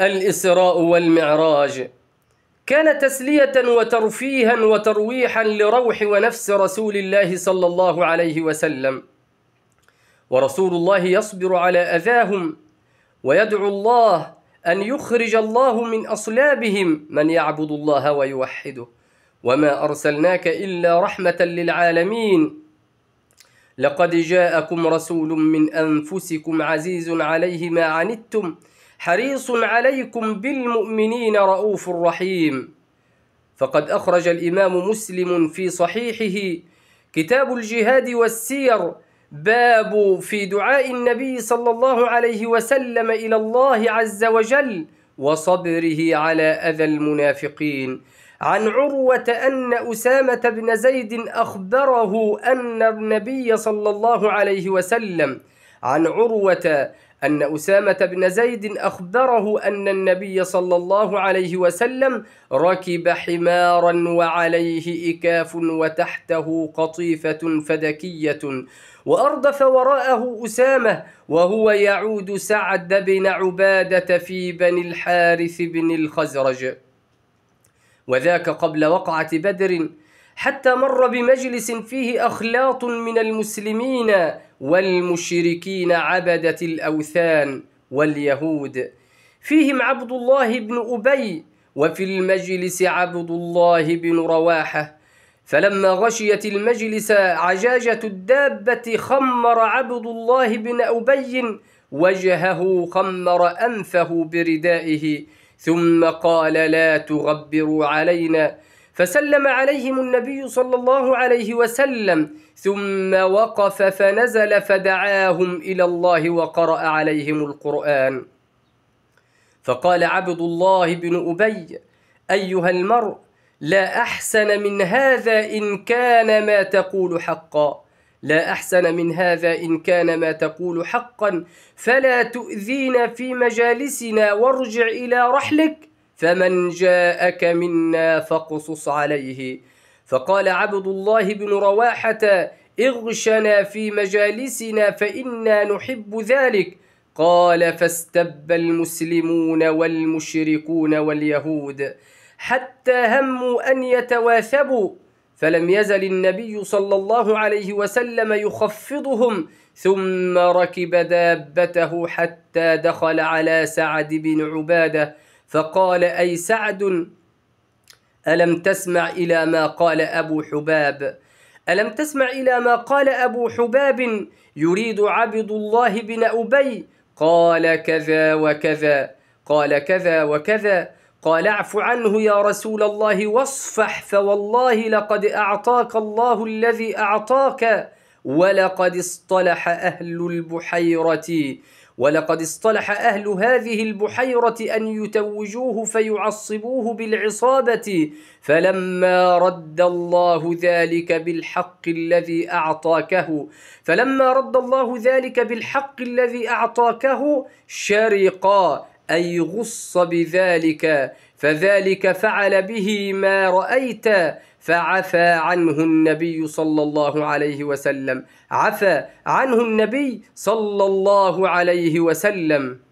الإسراء والمعراج كان تسلية وترفيها وترويحا لروح ونفس رسول الله صلى الله عليه وسلم ورسول الله يصبر على أذاهم ويدعو الله أن يخرج الله من أصلابهم من يعبد الله ويوحده وما أرسلناك إلا رحمة للعالمين لقد جاءكم رسول من أنفسكم عزيز عليه ما عنتم حريص عليكم بالمؤمنين رؤوف رحيم فقد أخرج الإمام مسلم في صحيحه كتاب الجهاد والسير باب في دعاء النبي صلى الله عليه وسلم إلى الله عز وجل وصبره على أذى المنافقين عن عروة أن أسامة بن زيد أخبره أن النبي صلى الله عليه وسلم عن عروة أن أسامة بن زيد أخبره أن النبي صلى الله عليه وسلم ركب حمارا وعليه إكاف وتحته قطيفة فدكية وأردف وراءه أسامة وهو يعود سعد بن عبادة في بني الحارث بن الخزرج وذاك قبل وقعة بدر حتى مر بمجلس فيه أخلاط من المسلمين والمشركين عبدة الأوثان واليهود فيهم عبد الله بن أبي وفي المجلس عبد الله بن رواحة فلما غشيت المجلس عجاجة الدابة خمر عبد الله بن أبي وجهه خمر أنفه بردائه ثم قال لا تغبروا علينا فسلم عليهم النبي صلى الله عليه وسلم ثم وقف فنزل فدعاهم إلى الله وقرأ عليهم القرآن فقال عبد الله بن أبي أيها المرء لا أحسن من هذا إن كان ما تقول حقا لا أحسن من هذا إن كان ما تقول حقا فلا تؤذينا في مجالسنا وارجع إلى رحلك فمن جاءك منا فاقصص عليه فقال عبد الله بن رواحة اغشنا في مجالسنا فإنا نحب ذلك قال فاستب المسلمون والمشركون واليهود حتى هموا أن يتواثبوا فلم يزل النبي صلى الله عليه وسلم يخفضهم ثم ركب دابته حتى دخل على سعد بن عباده فقال أي سعد ألم تسمع إلى ما قال أبو حباب ألم تسمع إلى ما قال أبو حباب يريد عبد الله بن أبي قال كذا وكذا قال كذا وكذا قال اعف عنه يا رسول الله واصفح فوالله لقد أعطاك الله الذي أعطاك ولقد اصطلح أهل البحيرة ولقد اصطلح أهل هذه البحيرة أن يتوجوه فيعصبوه بالعصابة فلما رد الله ذلك بالحق الذي أعطاكه فلما رد الله ذلك بالحق الذي أعطاكه شرقا أي غص بذلك فذلك فعل به ما رأيت فعفى عنه النبي صلى الله عليه وسلم عفى عنه النبي صلى الله عليه وسلم